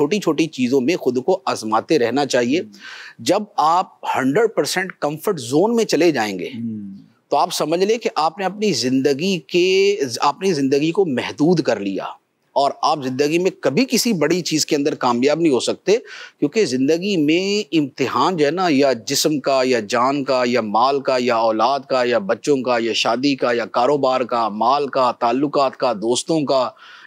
छोटी छोटी चीज़ों में खुद को आजमाते रहना चाहिए हम्म। जब आप 100 परसेंट कम्फर्ट जोन में चले जाएंगे हम्म। तो आप समझ लें कि आपने अपनी ज़िंदगी के अपनी ज़िंदगी को महदूद कर लिया और आप ज़िंदगी में कभी किसी बड़ी चीज़ के अंदर कामयाब नहीं हो सकते क्योंकि ज़िंदगी में इम्तिहान जो है ना या जिस्म का या जान का या माल का या औलाद का या बच्चों का या शादी का या कारोबार का माल का ताल्लुकात का दोस्तों का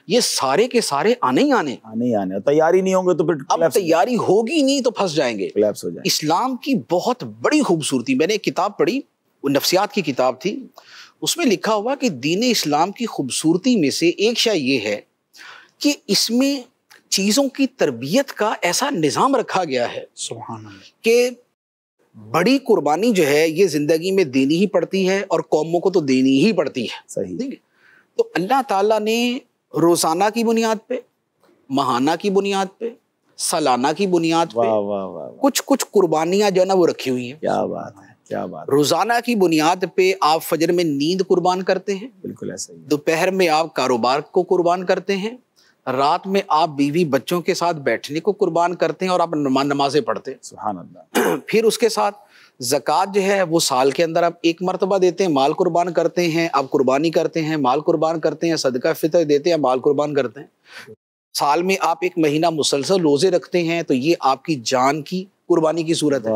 ये सारे के सारे आने ही आने आने ही आने तैयारी नहीं होंगे तो फिर अब तैयारी होगी नहीं तो फंस जाएंगे हो जाएंगे इस्लाम की बहुत बड़ी खूबसूरती मैंने एक किताब पढ़ी वो नफ्सियात की किताब थी उसमें लिखा हुआ कि दीन इस्लाम की खूबसूरती में से एक शाय ये है कि इसमें चीज़ों की तरबियत का ऐसा निज़ाम रखा गया है कि बड़ी कुर्बानी जो है ये ज़िंदगी में देनी ही पड़ती है और कौमों को तो देनी ही पड़ती है सही ठीक है तो अल्लाह ताला ने रोज़ाना की बुनियाद पे महाना की बुनियाद पे सालाना की बुनियाद पे वाँ वाँ वाँ। कुछ कुछ कुर्बानियां जो है ना वो रखी हुई हैं क्या बात है क्या बात रोजाना की बुनियाद पे आप फजर में नींद कुर्बान करते हैं बिल्कुल ऐसा ही दोपहर में आप कारोबार को कुर्बान करते हैं रात में आप बीवी बच्चों के साथ बैठने को कुर्बान करते हैं और आप नमाजें पढ़ते हैं फिर उसके साथ जक़ात जो है वो साल के अंदर आप एक मरतबा देते हैं माल कुर्बान करते हैं आप कुर्बानी करते हैं माल कुर्बान करते हैं सदका फितर देते हैं माल कुर्बान करते हैं साल में आप एक महीना मुसलसल रोज़े रखते हैं तो ये आपकी जान की कुर्बानी की सूरत है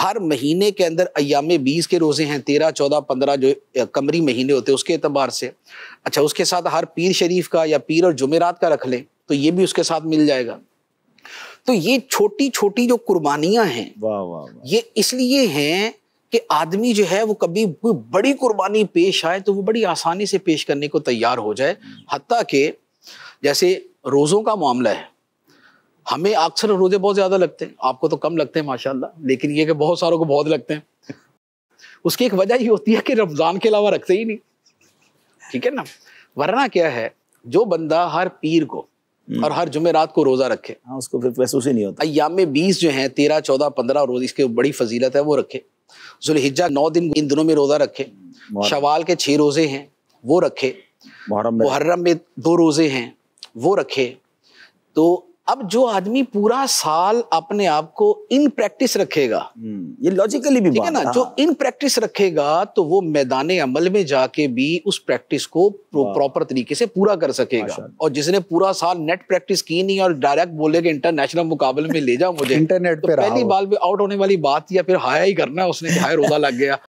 हर महीने के अंदर अयाम बीस के रोज़े हैं तेरह चौदह पंद्रह जो कमरी महीने होते हैं उसके अतबार से अच्छा उसके साथ हर पीर शरीफ का या पीर और जुमेरात का रख लें तो ये भी उसके साथ मिल जाएगा तो ये छोटी छोटी जो कुर्बानियां हैं वाह वाह ये इसलिए हैं कि आदमी जो है वो कभी कोई बड़ी कुर्बानी पेश आए तो वो बड़ी आसानी से पेश करने को तैयार हो जाए हम्म। हती के जैसे रोज़ों का मामला है हमें अक्सर रोज़े बहुत ज़्यादा लगते हैं आपको तो कम लगते हैं माशाल्लाह लेकिन ये कि बहुत सारों को बहुत लगते हैं उसकी एक वजह ये होती है कि रमज़ान के अलावा रखते ही नहीं ठीक है ना वरना क्या है जो बंदा हर पीर को हम्म। और हर जुमे रात को रोजा रखे हाँ उसको फिर महसूस ही नहीं होता अयाम बीस जो है तेरह चौदह पंद्रह रोज इसके बड़ी फजीलत है वो रखे जुलहिजा नौ दिन इन दिनों में रोजा रखे शवाल के छह रोजे हैं वो रखे मुहर्रम में दो रोजे हैं वो रखे तो अब जो आदमी पूरा साल अपने आप को इन प्रैक्टिस रखेगा हम्म, ये लॉजिकली भी ठीक है ना जो इन हाँ। प्रैक्टिस रखेगा तो वो मैदान अमल में जाके भी उस प्रैक्टिस को प्रॉपर तरीके से पूरा कर सकेगा और जिसने पूरा साल नेट प्रैक्टिस की नहीं और डायरेक्ट बोले कि इंटरनेशनल मुकाबले में ले जाओ मुझे इंटरनेट तो पे पहली बार आउट होने वाली बात या फिर हाया ही करना उसने हाय रोजा लग गया